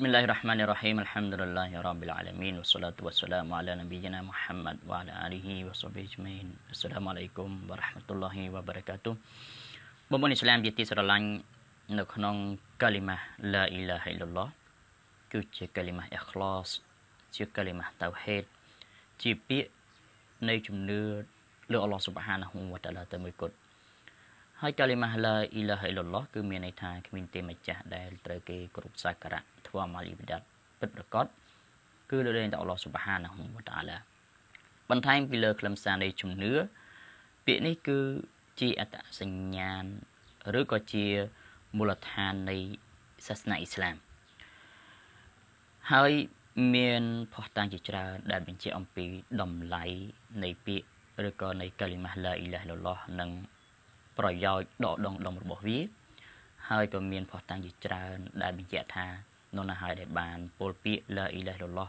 بسم الله الرحمن الرحيم الحمد لله رب العالمين والصلاة والسلام على نبينا محمد وعلى آله وصحبه أجمعين السلام عليكم ورحمة الله وبركاته بمن إسلام جيتي سرلان نكون كلمة لا إله إلا الله كوتش كلمة إخلاص تي كلمة توحيد تي بي نيجم نور لأ الله سبحانه وتعالى تمكن ហើយកាលីម៉ាឡាអ៊ីឡាហៃឡឡោះគឺមានន័យថាគ្មានទេម្ចាស់ដែលត្រូវគេគ្រប់សក្ការៈធ្វើអាម៉ាលីបិដតពិតប្រកបគឺលើលែងតែអល់ឡោះសុបហានហ៊ូវតាអាឡាបន្ថែមពីលើខ្លឹមសារនៃជំនឿពាក្យនេះគឺជាអត្តសញ្ញាណឬក៏ជាមូលដ្ឋាននៃសាសនាអ៊ីស្លាមហើយមានផុសតាំងជាច្រើនដែលបញ្ជាក់អំពីតម្លៃនៃពាក្យឬក៏នៃកាលីម៉ាឡាអ៊ីឡាហៃឡឡោះនិងប្រយោជន៍ដកដងដុំរបស់វាហើយក៏មានផុសតាំងជាច្រើនដែលបញ្ជាក់ថានរណាហើយដែលបានពោលពាក្យឡាអ៊ីឡាហ៊ីឡោះ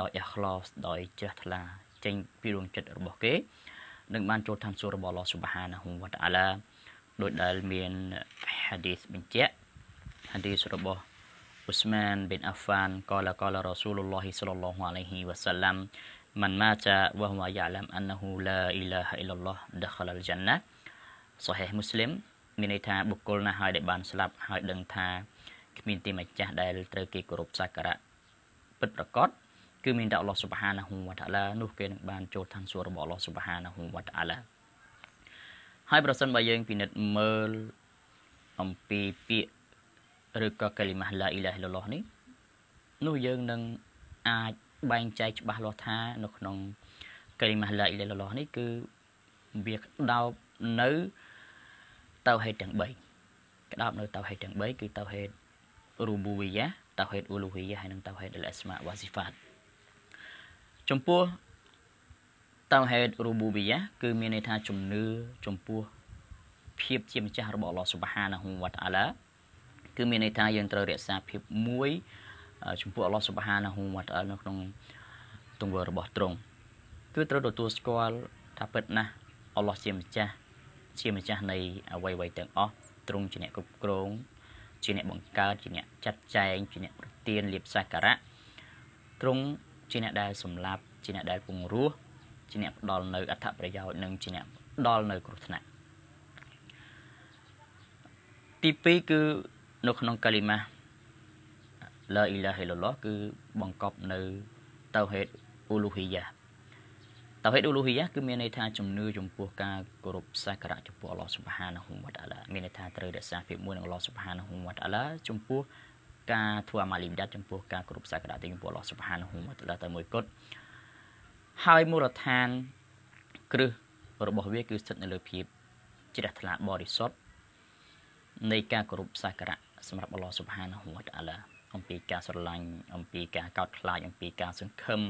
ដោយអះខ្លោសដោយជ្រះថ្លាចេញពីរោមចិត្តរបស់គេនឹងបានចូលតាមសួររបស់អល់ឡោះស៊ុបហានាហ៊ូវតាអាឡាដោយដែលមានហាឌីសបញ្ជាក់ហាឌីសរបស់អ៊ូស្មានប៊ីនអាហ្វានកលាកលារ៉ាស៊ូលឡោះសលឡោះអាឡៃហ៊ីវ៉ាសាឡាំមិនម៉ាតាវ៉ាហ៊ូយ៉ាឡាំអានណូឡាអ៊ីឡាហ៊ីឡឡោះដខលលចាន់ណាសូហេមូស្លីមមានន័យថាបុគ្គលណាហើយដែលបានស្លាប់ហើយ ដឹងថា គ្មានទីម្ចាស់ដែលត្រូវគេគោរពសក្ការៈពិតប្រាកដគឺមានតែអល់ឡោះសុបហានាហ៊ូវតាឡានោះគេនឹងបានចូលឋានសួគ៌របស់អល់ឡោះសុបហានាហ៊ូវតាឡាហើយប្រសិនបើយើងពិនិត្យមើលអំពីពាក្យឬក៏កាលីម៉ាឡាអ៊ីឡាហ៊ីឡឡោះនេះនោះយើងនឹងអាចបែងចែកច្បាស់លាស់ថា នៅក្នុងកាលីម៉ាឡាអ៊ីឡាហ៊ីឡឡោះនេះគឺវាក្តោបនៅក្នុងតៅហេតទាំង3ក្តោបនៅតៅហេតទាំង3គឺតៅហេតរូបូវីយ៉ាតៅហេតអ៊ូលូវីយ៉ាហើយនិងតៅហេតអលអស្មាវ៉ាស៊ីហ្វាតចំពោះតៅហេតរូបូវីយ៉ាគឺមានន័យថាជំនឿចំពោះភាពជាម្ចាស់របស់អល់ឡោះស៊ុបហានាហ៊ូវតាអាឡាគឺមានន័យថាយើងត្រូវរក្សាភាពមួយចំពោះអល់ឡោះស៊ុបហានាហ៊ូវតាអាឡានៅក្នុងទង្វើរបស់ទ្រង់គឺត្រូវទទួលស្គាល់ថាពិតណាស់អល់ឡោះជាម្ចាស់ជាម្ចាស់នៃអ្វីៗទាំងអស់ទ្រង់ជាអ្នកគ្រប់គ្រងជាអ្នកបង្កើតជាអ្នកចាត់ចែងជាអ្នកប្រទានលៀបសក្ការៈទ្រង់ជាអ្នកដែលសម្លាប់ជាអ្នកដែលពង្រោះជាអ្នកផ្ដល់នៅអត្ថប្រយោជន៍និងជាអ្នកផ្ដល់នៅគ្រោះថ្នាក់ទី2គឺនៅក្នុងកាលីម៉ាឡាអ៊ីឡាហិលឡោះគឺបង្កប់នៅតៅហេតអ៊ូលូហ៊ីយ៉ាតាវេដអ៊ូលូហ៊ីយ៉ាគឺមានន័យថាជំនឿចំពោះការគោរពសក្ការៈចំពោះអល់ឡោះស៊ុបហានហ៊ូវតាឡាមានន័យថាត្រូវរក្សាភាពមួយនឹងអល់ឡោះស៊ុបហានហ៊ូវតាឡាចំពោះការធ្វើអាម៉ាលីមដាត់ចំពោះការគោរពសក្ការៈទៅចំពោះអល់ឡោះស៊ុបហានហ៊ូវតាឡាតែមួយគត់ហើយមូលដ្ឋានគ្រឹះរបស់វាគឺស្ថិតនៅលើភាពជ្រះថ្លាបរិសុទ្ធនៃការគោរពសក្ការៈសម្រាប់អល់ឡោះស៊ុបហានហ៊ូវតាឡាអំពីការស្រឡាញ់អំពីការកោតខ្លាចអំពីការសង្ឃឹម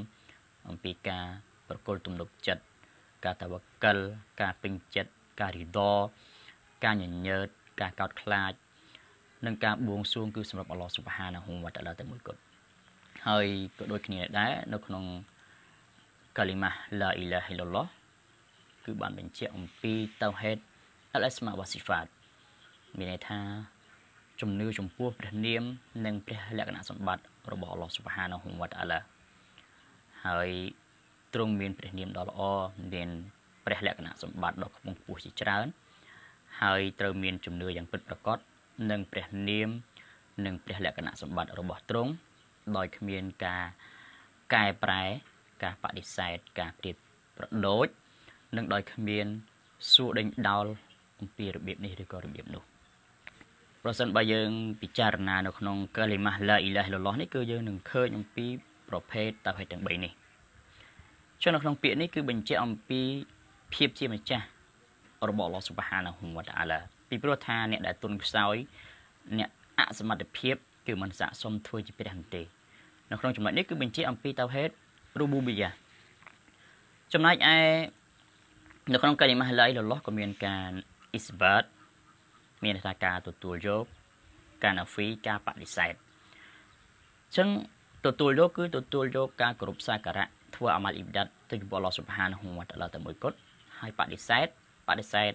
អំពីការប្រកុលទំនុកចិត្តការតវកិលការពេញចិត្តការរីដការញញើតការកោតខ្លាចនិងការបួងសួងគឺសម្រាប់អល់ឡោះសុបហានាហ៊ូវតាឡាតែមួយគត់ហើយក៏ដូចគ្នាដែរនៅក្នុងកាលីម៉ាឡាអ៊ីឡាហ៊ីឡឡោះគឺបានបញ្ជាក់អំពីតៅហេតអលអេសម៉ាវ៉ាស៊ីហ្វាតមានន័យថាជំនឿចំពោះព្រះនាមនិងព្រះលក្ខណៈសម្បត្តិរបស់អល់ឡោះសុបហានាហ៊ូវតាឡាហើយទ្រង់មានព្រះនាមដ៏ល្អមានព្រះលក្ខណៈសម្បត្តិដ៏ខ្ពង់ខ្ពស់ជាច្រើនហើយត្រូវមានជំនឿយ៉ាងពិតប្រាកដនឹងព្រះនាម និងព្រះលក្ខណៈសម្បត្តិរបស់ទ្រង់ដោយគ្មានការកែប្រែការបដិសេធការព្រៀបប្រដូច និងដោយគ្មានសួរដេញដោលអំពីរបៀបនេះឬក៏របៀបនោះ ប្រសិនបើយើងពិចារណានៅក្នុងកាលីម៉ាស់ឡាអ៊ីឡាហ៊ីឡឡោះនេះគឺយើងនឹងឃើញអំពីប្រភេទតាវហិតទាំង3នេះចុះនៅក្នុងពាក្យនេះគឺបញ្ជាក់អំពីភាពជាម្ចាស់របស់ Allah Subhanahu wa Ta'ala ពីព្រោះថាអ្នកដែលទុនខ្សោយអ្នកអសមត្ថភាពគឺមិនស័ក្តិសមធ្វើជាព្រះទេនៅក្នុងចំណុចនេះគឺបញ្ជាក់អំពីតៅហេតរូបូប៊ីយ៉ាចំណែកឯនៅក្នុង កាលីម៉ាឡៃលឡោះក៏មានការអ៊ីសបាតមានថាការទទួលយកការណាហ្វីការបដិសេធអញ្ចឹងទទួលយកគឺទទួលយកការគោរពសាការៈធ្វើអាម៉ាល់អ៊ីបដាតទៅចំពោះអល់ឡោះសុបហានហូវតាឡាតែមួយគត់ហើយបដិសេធបដិសេធ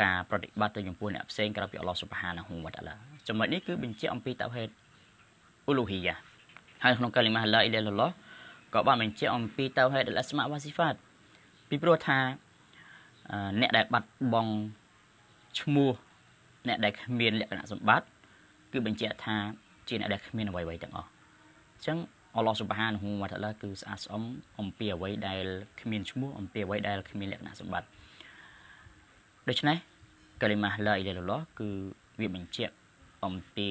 ការប្រតិបត្តិទៅចំពោះអ្នកផ្សេងក្រៅពីអល់ឡោះសុបហានហូវតាឡាចំណុចនេះគឺបញ្ជាក់អំពីតៅហេតអ៊ូលូហ៊ីយ៉ាហើយក្នុងកាលីម៉ាឡាអ៊ីឡាឡោះក៏បានបញ្ជាក់អំពីតៅហេតអលអស្មាវ៉ាស៊ីហ្វាតពីព្រោះថាអ្នកដែលបាត់បង់ឈ្មោះអ្នកដែលគ្មានលក្ខណៈសម្បត្តិគឺបញ្ជាក់ថាជាអ្នកដែលគ្មានអ្វីៗទាំងអស់អញ្ចឹងអល់ឡោះស៊ុបហានហូវតាឡាគឺស្អាតស្អំអំពីអ្វីដែលគ្មានឈ្មោះអំពីអ្វីដែលគ្មានលក្ខណៈសម្បត្តិដូច្នេះកាលីម៉ាឡាអ៊ីឡាឡោះគឺវាបញ្ជាក់អំពី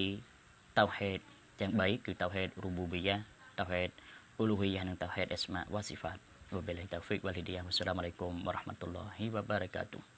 តៅហេតទាំង3គឺតៅហេតរូបូប៊ីយ៉ាតៅហេតអ៊ូលូហ៊ីយ៉ានិងតៅហេតអេស្មាវ៉ាស៊ីហ្វាតវបិលៃតៅហ្វិកវ៉ាលីឌីយ៉ាអ៊ុស្សាឡាមអាឡៃគុំវ៉ារ៉ាហ្មាតុលឡាហ៊ីវ៉ាបារកាតុហ៍